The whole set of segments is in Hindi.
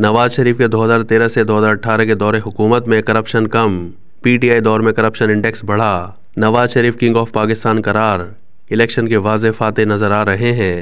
नवाज शरीफ के 2013 से 2018 के दौरे हुकूमत में करप्शन कम पीटीआई दौर में करप्शन इंडेक्स बढ़ा नवाज शरीफ किंग ऑफ पाकिस्तान करार इलेक्शन के वाजे फाते नजर आ रहे हैं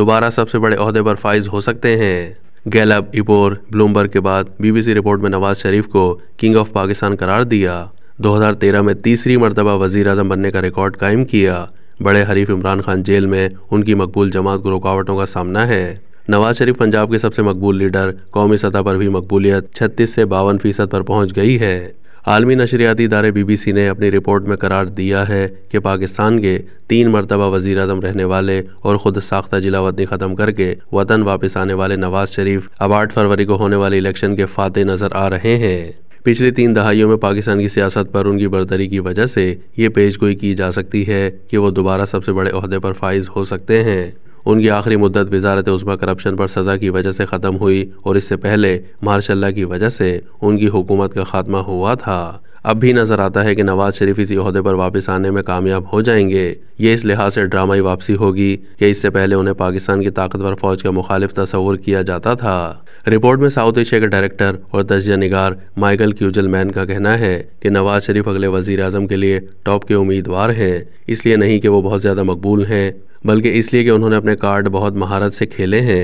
दोबारा सबसे बड़े अहदे पर फाइज हो सकते हैं गैलब इपोर ब्लूमबर्ग के बाद बीबीसी रिपोर्ट में नवाज शरीफ को किंग ऑफ पाकिस्तान करार दिया 2013 में तीसरी मरतबा वजी अजम बनने का रिकॉर्ड कायम किया बड़े हरीफ इमरान खान जेल में उनकी मकबूल जमात को रुकावटों का सामना है नवाज शरीफ पंजाब के सबसे मकबूल लीडर कौमी सतह पर भी मकबूलियत छत्तीस से बावन फीसद पर पहुँच गई है आलमी नशरियाती इदारे बीबीसी ने अपनी रिपोर्ट में करार दिया है कि पाकिस्तान के तीन मरतबा वजी अजम रहने वाले और खुद साख्ता जिला वतनी ख़त्म करके वतन वापस आने वाले नवाज शरीफ अब आठ फरवरी को होने वाले इलेक्शन के फाते नज़र आ रहे हैं पिछली तीन दहाइयों में पाकिस्तान की सियासत पर उनकी बर्तरी की वजह से ये पेशगोई की जा सकती है कि वो दोबारा सबसे बड़े अहदे पर फाइज हो सकते हैं उनकी आखिरी मुद्दत वजारत उस्मा करप्शन पर सज़ा की वजह से ख़त्म हुई और इससे पहले मार्शल्ला की वजह से उनकी हुकूमत का खात्मा हुआ था अब भी नज़र आता है कि नवाज शरीफ इसी अहदे पर वापस आने में कामयाब हो जाएंगे ये इस लिहाज से ड्रामाई वापसी होगी कि इससे पहले उन्हें पाकिस्तान की ताकतवर फौज का मुखालिफ तस्वूर किया जाता था रिपोर्ट में साउथ एशिया के डायरेक्टर और तजिया निगार माइकल क्यूजल मैन का कहना है कि नवाज शरीफ अगले वजीर के लिए टॉप के उम्मीदवार हैं इसलिए नहीं कि वो बहुत ज़्यादा मकबूल हैं बल्कि इसलिए कि उन्होंने अपने कार्ड बहुत महारत से खेले हैं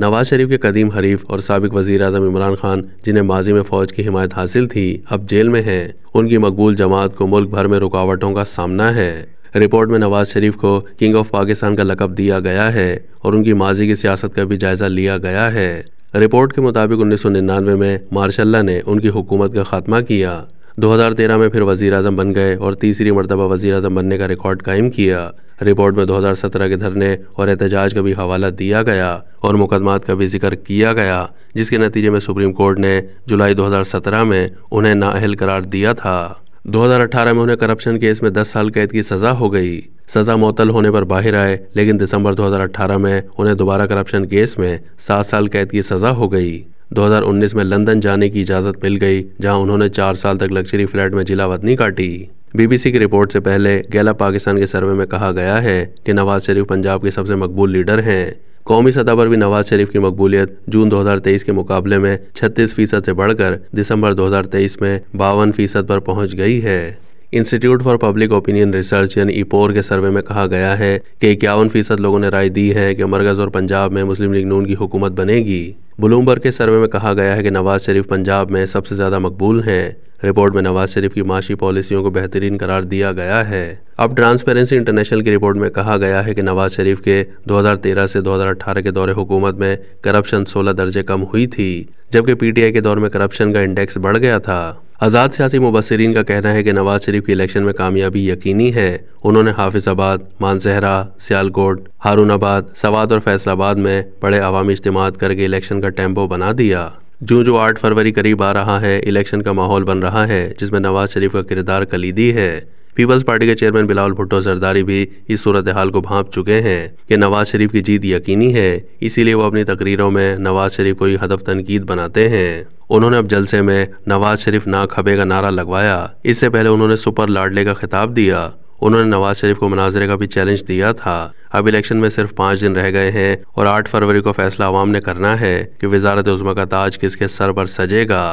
नवाज शरीफ के कदीम हरीफ और सबक वज़ी अजम इमरान खान जिन्हें माजी में फौज की हिमायत हासिल थी अब जेल में हैं उनकी मकबूल जमात को मुल्क भर में रुकावटों का सामना है रिपोर्ट में नवाज शरीफ को किंग ऑफ पाकिस्तान का लकब दिया गया है और उनकी माजी की सियासत का भी जायज़ा लिया गया है रिपोर्ट के मुताबिक उन्नीस सौ निन्यानवे में मार्शल्ला ने उनकी हुकूमत का खात्मा किया 2013 में फिर वजीर अजम बन गए और तीसरी मरतबा वजी अजम बनने का रिकॉर्ड कायम किया रिपोर्ट में 2017 के धरने और एहतजाज का भी हवाला दिया गया और मुकदमात का भी जिक्र किया गया जिसके नतीजे में सुप्रीम कोर्ट ने जुलाई 2017 में उन्हें नाअहल करार दिया था 2018 में उन्हें करप्शन केस में 10 साल कैद की सज़ा हो गई सज़ा मअतल होने पर बाहर आए लेकिन दिसंबर 2018 में उन्हें दोबारा करप्शन केस में सात साल कैद की सज़ा हो गई 2019 में लंदन जाने की इजाज़त मिल गई जहां उन्होंने चार साल तक लग्जरी फ्लैट में जिलावतनी काटी बीबीसी की रिपोर्ट से पहले गैला पाकिस्तान के सर्वे में कहा गया है कि नवाज शरीफ पंजाब के सबसे मकबूल लीडर हैं कौमी सतह पर भी नवाज शरीफ की मकबूलियत जून 2023 के मुकाबले में 36 फीसद से बढ़कर दिसंबर 2023 में बावन फीसद पर पहुंच गई है institute for public opinion research यानी इपोर के सर्वे में कहा गया है कि इक्यावन फीसद लोगों ने राय दी है कि मरकज़ और पंजाब में मुस्लिम लीग नून की हुकूमत बनेगी ब्लूमबर्ग के सर्वे में कहा गया है कि नवाज शरीफ पंजाब में सबसे ज़्यादा मकबूल हैं रिपोर्ट में नवाज शरीफ की माशी पॉलिसियों को बेहतरीन करार दिया गया है अब ट्रांसपेरेंसी इंटरनेशनल की रिपोर्ट में कहा गया है कि नवाज शरीफ के 2013 से 2018 के दौरे हुकूमत में करप्शन 16 दर्जे कम हुई थी जबकि पीटीआई के दौर में करप्शन का इंडेक्स बढ़ गया था आज़ाद सियासी मुबसरीन का कहना है कि नवाज शरीफ की इलेक्शन में कामयाबी यकीनी है उन्होंने हाफिजाबाद मानसहरा सियालकोट हारूनाबाद सवात और फैसलाबाद में बड़े अवामी इज्तम करके इलेक्शन का टेम्पो बना दिया जो जो आठ फरवरी करीब आ रहा है इलेक्शन का माहौल बन रहा है जिसमें नवाज शरीफ का किरदार कलीदी है पीपल्स पार्टी के चेयरमैन बिलावल भुट्टो जरदारी भी इस सूरत हाल को भांप चुके हैं कि नवाज शरीफ की जीत यकीनी है इसीलिए वो अपनी तकरीरों में नवाज शरीफ को ही हदफ तनकीद बनाते हैं उन्होंने अब जलसे में नवाज शरीफ ना खबे का नारा लगवाया इससे पहले उन्होंने सुपर लाडले का खिताब दिया उन्होंने नवाज शरीफ को मुनाजरे का भी चैलेंज दिया था अब इलेक्शन में सिर्फ पाँच दिन रह गए हैं और आठ फरवरी को फैसला आवाम ने करना है कि वजारत उजमा का ताज किसके सर पर सजेगा